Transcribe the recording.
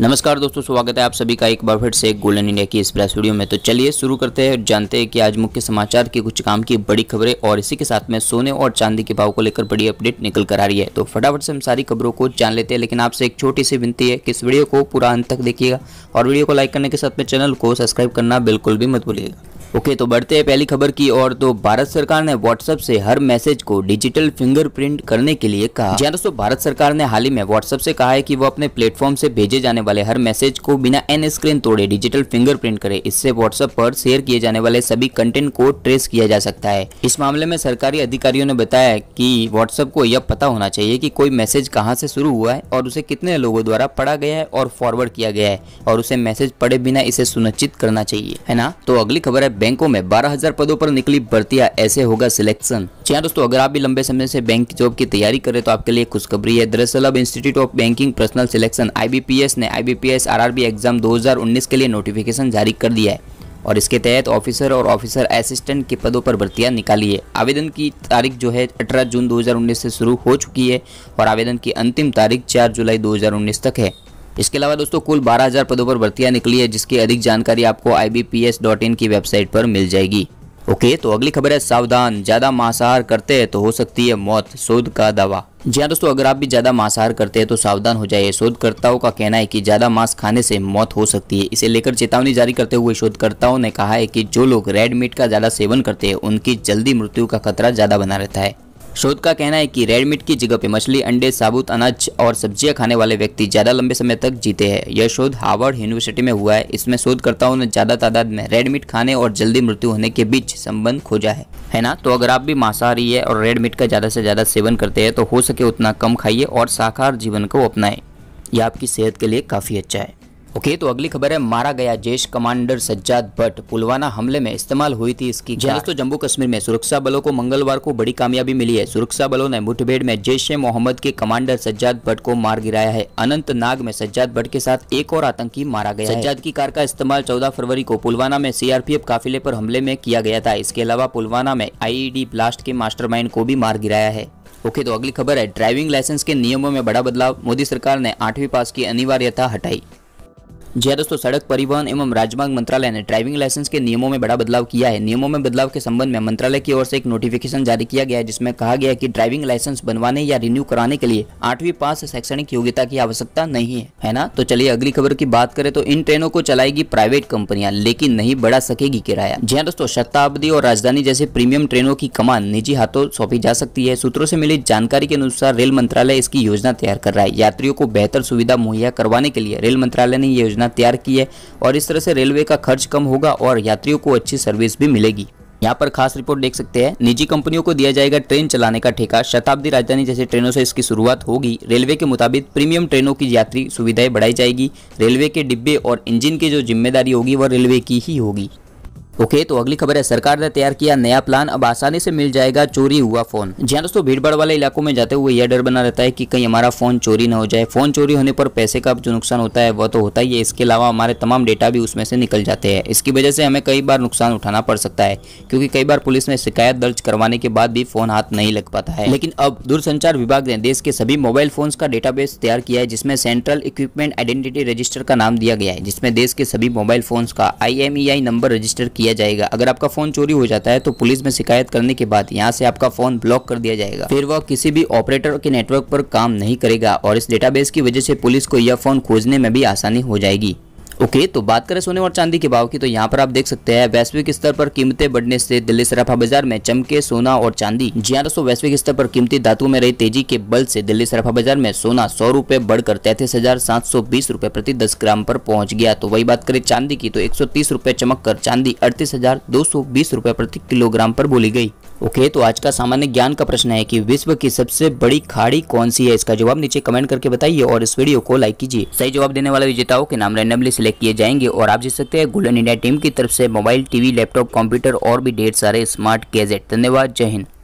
नमस्कार दोस्तों स्वागत है आप सभी का एक बार फिर से गोल्डन इंडिया की इस वीडियो में तो चलिए शुरू करते हैं जानते हैं कि आज मुख्य समाचार की कुछ काम की बड़ी खबरें और इसी के साथ में सोने और चांदी के भाव को लेकर बड़ी अपडेट निकल कर आ रही है तो फटाफट से हम सारी खबरों को जान लेते हैं लेकिन आपसे एक छोटी सी विनती है कि इस वीडियो को पूरा अंत तक देखिएगा और वीडियो को लाइक करने के साथ में चैनल को सब्सक्राइब करना बिल्कुल भी मत भूलिएगा ओके okay, तो बढ़ते हैं पहली खबर की और तो भारत सरकार ने व्हाट्सएप से हर मैसेज को डिजिटल फिंगरप्रिंट करने के लिए कहा हाँ दोस्तों भारत सरकार ने हाल ही में व्हाट्सएप से कहा है कि वो अपने प्लेटफॉर्म से भेजे जाने वाले हर मैसेज को बिना एन स्क्रीन तोड़े डिजिटल फिंगरप्रिंट करे इससे व्हाट्सएप पर शेयर किए जाने वाले सभी कंटेंट को ट्रेस किया जा सकता है इस मामले में सरकारी अधिकारियों ने बताया कि व्हाट्सएप को यह पता होना चाहिए कि कोई मैसेज कहाँ से शुरू हुआ है और उसे कितने लोगों द्वारा पढ़ा गया है और फॉरवर्ड किया गया है और उसे मैसेज पढ़े बिना इसे सुनिश्चित करना चाहिए है ना तो अगली खबर है बैंकों में बारह पदों पर निकली भर्तियाँ ऐसे होगा सिलेक्शन जी हाँ दोस्तों अगर आप भी लंबे समय से बैंक जॉब की तैयारी करें तो आपके लिए खुशखबरी है दरअसल अब Institute of Banking Personnel Selection IBPS ने आईबीपीएस आरआरबी एग्जाम 2019 के लिए नोटिफिकेशन जारी कर दिया है और इसके तहत ऑफिसर और ऑफिसर असिस्टेंट के पदों पर भर्तियां निकाली है आवेदन की तारीख जो है 18 जून 2019 से शुरू हो चुकी है और आवेदन की अंतिम तारीख 4 जुलाई 2019 तक है इसके अलावा दोस्तों कुल 12,000 पदों पर भर्तियां निकली है जिसकी अधिक जानकारी आपको आई की वेबसाइट पर मिल जाएगी ओके तो अगली खबर है सावधान ज्यादा मांसाहार करते हैं तो हो सकती है मौत शोध का दावा जी हाँ दोस्तों अगर आप भी ज़्यादा मांसाहार करते हैं तो सावधान हो जाइए शोधकर्ताओं का कहना है कि ज़्यादा मांस खाने से मौत हो सकती है इसे लेकर चेतावनी जारी करते हुए शोधकर्ताओं ने कहा है कि जो लोग रेड मीट का ज़्यादा सेवन करते हैं उनकी जल्दी मृत्यु का खतरा ज़्यादा बना रहता है शोध का कहना है कि रेडमीट की जगह पे मछली अंडे साबुत अनाज और सब्जियां खाने वाले व्यक्ति ज़्यादा लंबे समय तक जीते हैं यह शोध हार्वर्ड यूनिवर्सिटी में हुआ है इसमें शोधकर्ताओं ने ज़्यादा तादाद में रेडमीट खाने और जल्दी मृत्यु होने के बीच संबंध खोजा है है ना तो अगर आप भी मांसाहारी है और रेडमीट का ज़्यादा से ज़्यादा सेवन करते हैं तो हो सके उतना कम खाइए और शाकाहार जीवन को अपनाएं यह आपकी सेहत के लिए काफ़ी अच्छा है ओके okay, तो अगली खबर है मारा गया जैश कमांडर सज्जाद भट्ट पुलवामा हमले में इस्तेमाल हुई थी इसकी दोस्तों हाँ। जम्मू कश्मीर में सुरक्षा बलों को मंगलवार को बड़ी कामयाबी मिली है सुरक्षा बलों ने मुठभेड़ में जैश ए मोहम्मद के कमांडर सज्जाद भट्ट को मार गिराया है अनंतनाग में सज्जाद भट्ट के साथ एक और आतंकी मारा गया सज्जाद की कार का इस्तेमाल चौदह फरवरी को पुलवामा में सीआरपीएफ काफिले पर हमले में किया गया था इसके अलावा पुलवामा में आईईडी ब्लास्ट के मास्टर को भी मार गिराया है ओके तो अगली खबर है ड्राइविंग लाइसेंस के नियमों में बड़ा बदलाव मोदी सरकार ने आठवीं पास की अनिवार्यता हटाई जी हाँ दोस्तों सड़क परिवहन एवं राजमार्ग मंत्रालय ने ड्राइविंग लाइसेंस के नियमों में बड़ा बदलाव किया है नियमों में बदलाव के संबंध में मंत्रालय की ओर से एक नोटिफिकेशन जारी किया गया है जिसमें कहा गया है कि ड्राइविंग लाइसेंस बनवाने या रिन्यू कराने के लिए आठवीं पास शैक्षणिक योग्यता की आवश्यकता नहीं है है ना तो चलिए अगली खबर की बात करें तो इन ट्रेनों को चलाएगी प्राइवेट कंपनियां लेकिन नहीं बढ़ा सकेगी किराया जी हाँ दोस्तों शताब्दी और राजधानी जैसे प्रीमियम ट्रेनों की कमान निजी हाथों सौंपी जा सकती है सूत्रों से मिली जानकारी के अनुसार रेल मंत्रालय इसकी योजना तैयार कर रहा है यात्रियों को बेहतर सुविधा मुहैया करवाने के लिए रेल मंत्रालय ने योजना योजना तैयार की है और इस तरह से रेलवे का खर्च कम होगा और यात्रियों को अच्छी सर्विस भी मिलेगी यहाँ पर खास रिपोर्ट देख सकते हैं निजी कंपनियों को दिया जाएगा ट्रेन चलाने का ठेका शताब्दी राजधानी जैसे ट्रेनों से इसकी शुरुआत होगी रेलवे के मुताबिक प्रीमियम ट्रेनों की यात्री सुविधाएं बढ़ाई जाएगी रेलवे के डिब्बे और इंजन की जो जिम्मेदारी होगी वह रेलवे की ही होगी ओके तो अगली खबर है सरकार ने तैयार किया नया प्लान अब आसानी से मिल जाएगा चोरी हुआ फोन जहाँ दोस्तों भीड़ भाड़ वाले इलाकों में जाते हुए यह डर बना रहता है कि कहीं हमारा फोन चोरी न हो जाए फोन चोरी होने पर पैसे का जो नुकसान होता है वह तो होता ही है इसके अलावा हमारे तमाम डेटा भी उसमें से निकल जाते हैं इसकी वजह से हमें कई बार नुकसान उठाना पड़ सकता है क्योंकि कई बार पुलिस में शिकायत दर्ज करवाने के बाद भी फोन हाथ नहीं लग पाता है लेकिन अब दूरसंचार विभाग ने देश के सभी मोबाइल फोन का डेटा तैयार किया है जिसमें सेंट्रल इक्विपमेंट आइडेंटिटी रजिस्टर का नाम दिया गया है जिसमें देश के सभी मोबाइल फोन का आई e नंबर रजिस्टर किया दिया जाएगा अगर आपका फ़ोन चोरी हो जाता है तो पुलिस में शिकायत करने के बाद यहाँ से आपका फ़ोन ब्लॉक कर दिया जाएगा फिर वह किसी भी ऑपरेटर के नेटवर्क पर काम नहीं करेगा और इस डेटाबेस की वजह से पुलिस को यह फ़ोन खोजने में भी आसानी हो जाएगी ओके okay, तो बात करें सोने और चांदी के भाव की तो यहाँ पर आप देख सकते हैं वैश्विक स्तर पर कीमतें बढ़ने से दिल्ली सराफा बाजार में चमके सोना और चांदी जी हाँ दोस्तों वैश्विक स्तर पर कीमती धातु में रही तेजी के बल से दिल्ली सराफा बाजार में सोना सौ रुपए बढ़कर तैतीस हजार सात सौ बीस रूपए प्रति दस ग्राम पर पहुंच गया तो वही बात करें चांदी की तो एक सौ तीस चमक कर चांदी अड़तीस हजार दो सौ बीस प्रति किलोग्राम पर बोली गई ओके तो आज का सामान्य ज्ञान का प्रश्न है कि विश्व की सबसे बड़ी खाड़ी कौन सी है इसका जवाब नीचे कमेंट करके बताइए और इस वीडियो को लाइक कीजिए सही जवाब देने वाले विजेताओं के नाम रैंडमली सिलेक्ट किए जाएंगे और आप जीत सकते हैं गोल्डन इंडिया टीम की तरफ से मोबाइल टीवी लैपटॉप कंप्यूटर और भी ढेर सारे स्मार्ट गैजेट धन्यवाद जय हिंद